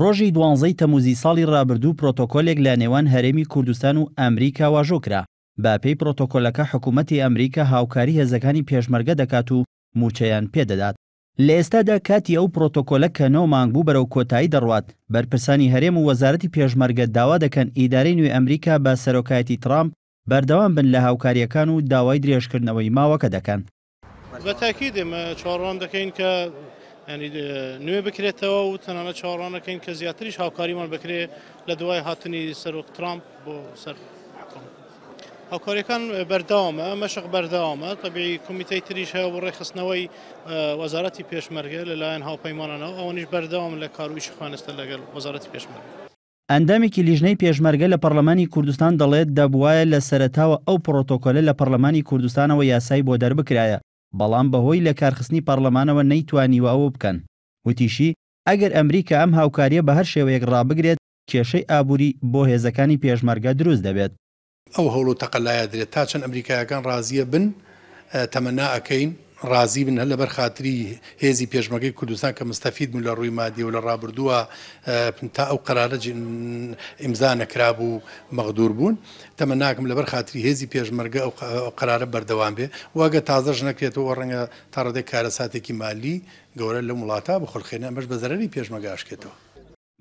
ڕۆژی دوانزەی تەموزی ساڵی ڕابردوو پرۆتۆکۆلێک لە نێوان هەرێمی کوردستان و ئەمریکا واژۆکرا با پێی پرۆتۆکۆلەکە حکوومەتی ئەمریکا هاوکاری هێزەکانی پێشمەرگە دەکات و مورچەیان پێدەدات لە ئێستادا کاتی ئەو پرۆتۆکۆلە کە نەو مانگبوو بەرەو کۆتایی دەڕوات بەرپرسانی هەرێم و وەزارەتی پێشمەرگە داوا دەکەن ئیدارەی نوێ ئەمریکا بە سەرۆکایەتی ترامپ بەردەوام بن لە هاوکاریەکان و داوای درێژکردنەوەی ماوەکە دەکەن بە تاکیدێمە چاڕوان دەکەین کە ئەنی نوێ بکرێتەوە و تەنانە چاڕانەکەین کە زیاتریش هاوکاریمان بکرێ لە دوای هاتنی سەرۆک ترامپ بۆ سەر هاوکاریەکان بەرداوامە مەشق بەرداوامە تەبیعی کمیتەی تریش هەیە بۆ ڕێخستنەوەی وەزارەتی پێشمەرگە لەلایەن هاوپەیمانانەوە ئەوەنیش بەرداوام لە کارویش خوانستە لەگەڵ وەزارەتی پێشمەرگە. ئەندامێکی لیژنەی پێشمەرگە لە پەرلەمانی کوردستان دەڵێت دەبواە لە سەرتاوە ئەو پرۆتۆکۆلە لە پەرلەمانی کوردستانەوە یاسای بۆ دەربکرایە بەڵام بەهۆی لە کارخستنی پارلەمانەوە نەیتوانیوە ئەوە بکەن وتیشی ئەگەر ئەمریکا ئەم هاوکاریە بە هەر شێوەیەک ڕابگرێت کێشەی ئابووری بۆ هێزەکانی پێشمەرگە دروست دەبێت ئەو هەوڵ و تەقەلایە درێت تا چەند ئەمریکایەکان ڕازیە بن تەمەنا ئەەکەین ڕازی بن هە لەبەر خااتری هێزی پێشمەگەی کوردستان کە مستەفید و لە ڕووی مادی و لە ڕابردووە تا ئەو قرارە ئیمزا نەکرابوو مەغدور بوون تەمە ناکەم لەبەر خااتری هێزی پێشمەرگە ئەو قرارە بەردەوام بێ واگە تازەش نەکرێتەوە ڕەنگە تا ڕدەی کارەساتێکی مالی گەورە لە وڵاتە بخۆلخێنە مەش بەزەرری پێشمەگەاشکێتەوە.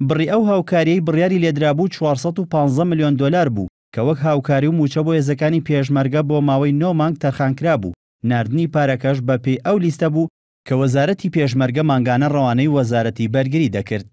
بڕی ئەو هاوکاریەی بڕیاری لێدرابوو 415 میلیۆن دلار بوو کە وەک هاوکاری و موچە بۆ هێزەکانی پێشمەرگە بۆ ماوەی نۆمانگ تەرخانکرا بوو نردنی پارەکەش بە پێی ئەو لیستە بوو کە وەزارەتی پێشمەرگە ماگانە ڕەوانەی وەزارەتی بەرگری دەکرد